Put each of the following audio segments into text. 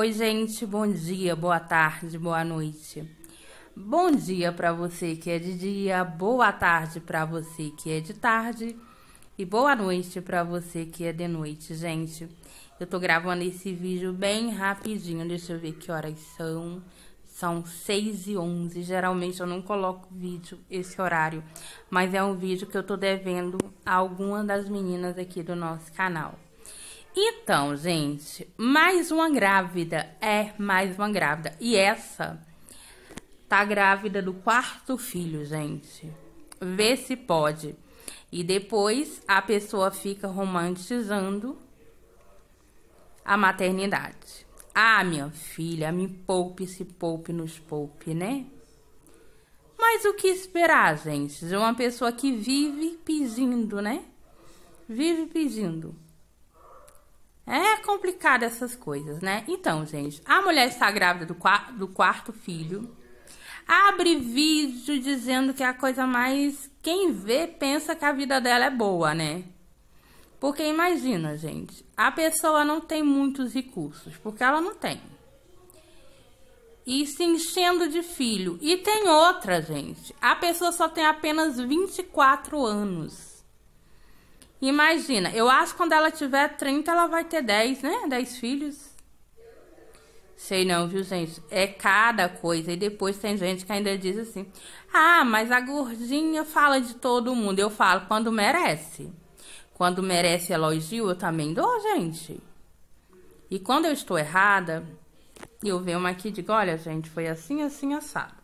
Oi, gente, bom dia, boa tarde, boa noite. Bom dia para você que é de dia, boa tarde para você que é de tarde e boa noite para você que é de noite, gente. Eu tô gravando esse vídeo bem rapidinho, deixa eu ver que horas são. São 6 e 11 geralmente eu não coloco vídeo esse horário, mas é um vídeo que eu tô devendo a alguma das meninas aqui do nosso canal. Então, gente, mais uma grávida. É, mais uma grávida. E essa tá grávida do quarto filho, gente. Vê se pode. E depois a pessoa fica romantizando a maternidade. Ah, minha filha, me poupe, se poupe, nos poupe, né? Mas o que esperar, gente, de uma pessoa que vive pedindo, né? Vive pedindo. É complicado essas coisas, né? Então, gente, a mulher está grávida do, qua do quarto filho. Abre vídeo dizendo que é a coisa mais. Quem vê pensa que a vida dela é boa, né? Porque imagina, gente, a pessoa não tem muitos recursos, porque ela não tem. E se enchendo de filho. E tem outra, gente. A pessoa só tem apenas 24 anos. Imagina, eu acho que quando ela tiver 30, ela vai ter 10, né? 10 filhos. Sei não, viu, gente? É cada coisa. E depois tem gente que ainda diz assim: ah, mas a gordinha fala de todo mundo. Eu falo quando merece. Quando merece elogio, eu também dou, gente. E quando eu estou errada, eu venho aqui e digo: olha, gente, foi assim, assim, assado.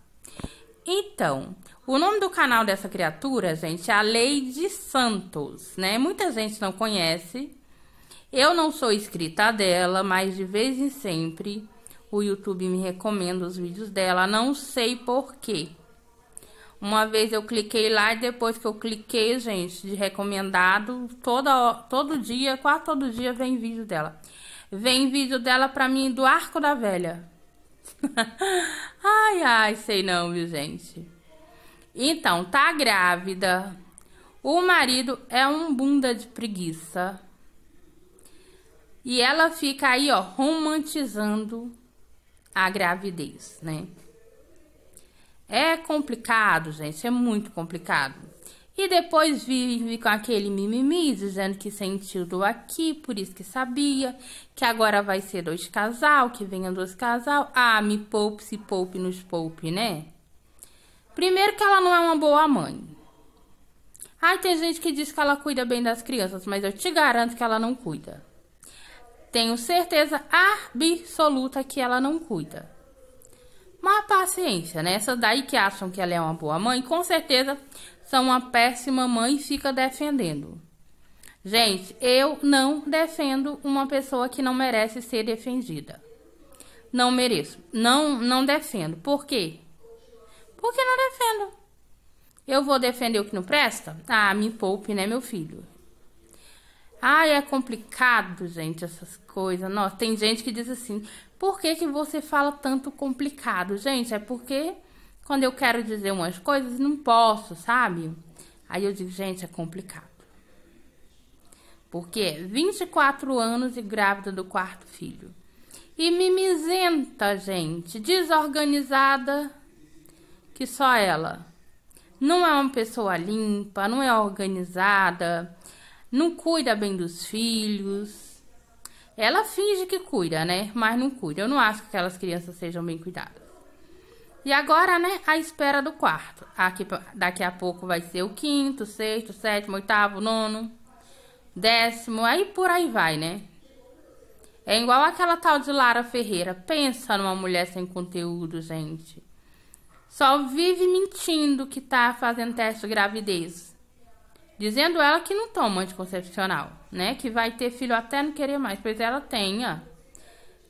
Então, o nome do canal dessa criatura, gente, é a Lady Santos, né? Muita gente não conhece. Eu não sou escrita dela, mas de vez em sempre o YouTube me recomenda os vídeos dela. Não sei porquê. Uma vez eu cliquei lá e depois que eu cliquei, gente, de recomendado, toda, todo dia, quase todo dia vem vídeo dela. Vem vídeo dela pra mim do Arco da Velha. ai, ai, sei não, viu, gente? Então, tá grávida. O marido é um bunda de preguiça. E ela fica aí, ó, romantizando a gravidez, né? É complicado, gente, é muito complicado. E depois vive com aquele mimimi, dizendo que sentiu do aqui, por isso que sabia, que agora vai ser dois casal, que venha dois casal. Ah, me poupe, se poupe, nos poupe, né? Primeiro que ela não é uma boa mãe. Ah, tem gente que diz que ela cuida bem das crianças, mas eu te garanto que ela não cuida. Tenho certeza absoluta que ela não cuida. Mas paciência, né? Essas daí que acham que ela é uma boa mãe, com certeza são uma péssima mãe e fica defendendo. Gente, eu não defendo uma pessoa que não merece ser defendida. Não mereço. Não, não defendo. Por quê? Porque não defendo. Eu vou defender o que não presta? Ah, me poupe, né, meu filho? Ah, é complicado, gente, essas coisas. Nossa, tem gente que diz assim: por que, que você fala tanto complicado? Gente, é porque quando eu quero dizer umas coisas, não posso, sabe? Aí eu digo, gente, é complicado. Porque 24 anos e grávida do quarto filho. E mimizenta, gente, desorganizada, que só ela. Não é uma pessoa limpa, não é organizada, não cuida bem dos filhos. Ela finge que cuida, né? Mas não cuida. Eu não acho que aquelas crianças sejam bem cuidadas. E agora, né, a espera do quarto. Aqui, daqui a pouco vai ser o quinto, sexto, sétimo, oitavo, nono, décimo, aí por aí vai, né? É igual aquela tal de Lara Ferreira. Pensa numa mulher sem conteúdo, gente. Só vive mentindo que tá fazendo teste de gravidez. Dizendo ela que não toma anticoncepcional, né? Que vai ter filho até não querer mais. Pois ela tenha.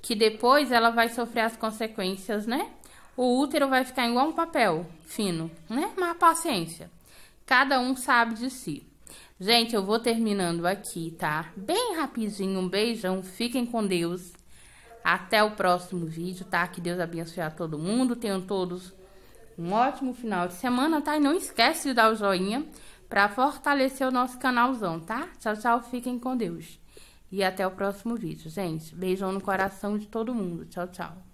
Que depois ela vai sofrer as consequências, né? o útero vai ficar igual um papel fino, né? Mas paciência. Cada um sabe de si. Gente, eu vou terminando aqui, tá? Bem rapidinho, um beijão, fiquem com Deus. Até o próximo vídeo, tá? Que Deus abençoe a todo mundo. Tenham todos um ótimo final de semana, tá? E não esquece de dar o joinha para fortalecer o nosso canalzão, tá? Tchau, tchau, fiquem com Deus. E até o próximo vídeo, gente. Beijão no coração de todo mundo. Tchau, tchau.